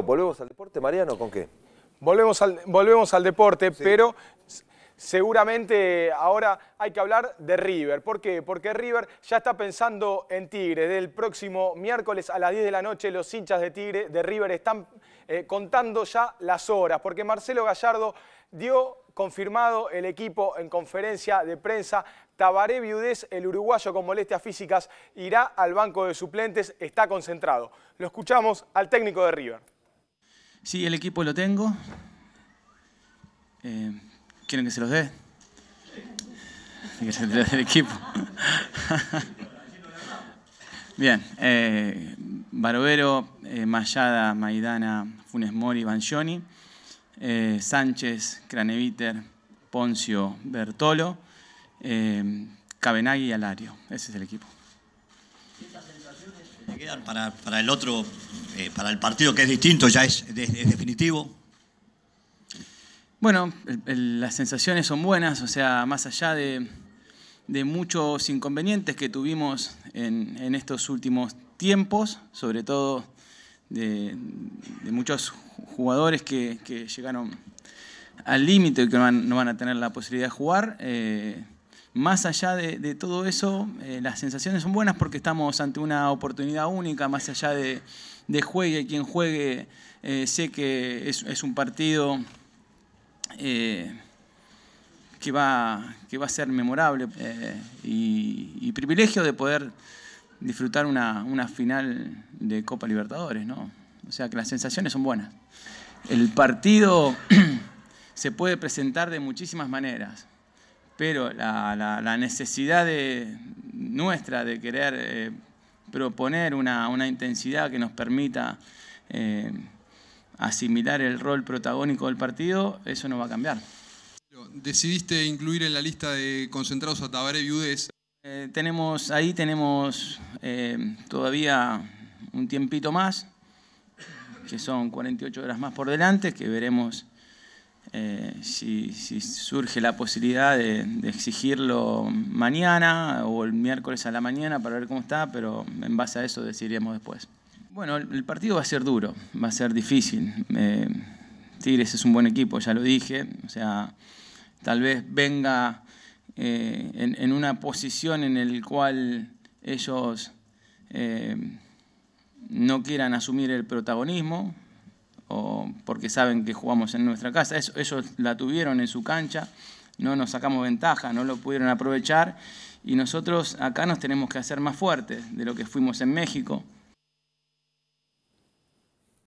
¿Volvemos al deporte, Mariano, con qué? Volvemos al, volvemos al deporte, pero seguramente ahora hay que hablar de River. ¿Por qué? Porque River ya está pensando en Tigre. Del próximo miércoles a las 10 de la noche los hinchas de Tigre, de River, están eh, contando ya las horas, porque Marcelo Gallardo dio confirmado el equipo en conferencia de prensa. Tabaré Viudés, el uruguayo con molestias físicas, irá al banco de suplentes, está concentrado. Lo escuchamos al técnico de River. Sí, el equipo lo tengo. Eh, ¿Quieren que se los dé? Que se los el equipo. Bien, eh, Barovero, eh, Mayada, Maidana, Funes Mori, Bansioni, eh, Sánchez, Craneviter, Poncio, Bertolo, Cabenagui y Alario. Ese es el equipo que quedan para, para el otro, eh, para el partido que es distinto, ya es, definitivo? Bueno, las sensaciones son buenas, o sea, más allá de, muchos inconvenientes que tuvimos en, estos últimos tiempos, sobre todo de, muchos jugadores que, llegaron al límite y que no van, a tener la posibilidad de jugar. Eh, más allá de, todo eso, eh, las sensaciones son buenas porque estamos ante una oportunidad única, más allá de, juegue, quien juegue, eh, sé que es, un partido eh, que, va, a ser memorable y, privilegio de poder disfrutar una, una final de Copa Libertadores, ¿no? O sea que las sensaciones son buenas. El partido se puede presentar de muchísimas maneras pero la, necesidad nuestra de querer eh, proponer una, intensidad que nos permita eh, asimilar el rol protagónico del partido, eso no va a cambiar. Decidiste incluir en la lista de concentrados a Tabaré Viudés. Eh, tenemos, ahí tenemos todavía un tiempito más, que son 48 horas más por delante, que veremos eh, si, surge la posibilidad de, exigirlo mañana o el miércoles a la mañana para ver cómo está, pero en base a eso decidiremos después. Bueno, el, partido va a ser duro, va a ser difícil. Eh, Tigres es un buen equipo, ya lo dije, o sea, tal vez venga eh, en, una posición en el cual ellos no quieran asumir el protagonismo, porque saben que jugamos en nuestra casa. ellos la tuvieron en su cancha, no nos sacamos ventaja, no lo pudieron aprovechar y nosotros acá nos tenemos que hacer más fuertes de lo que fuimos en México.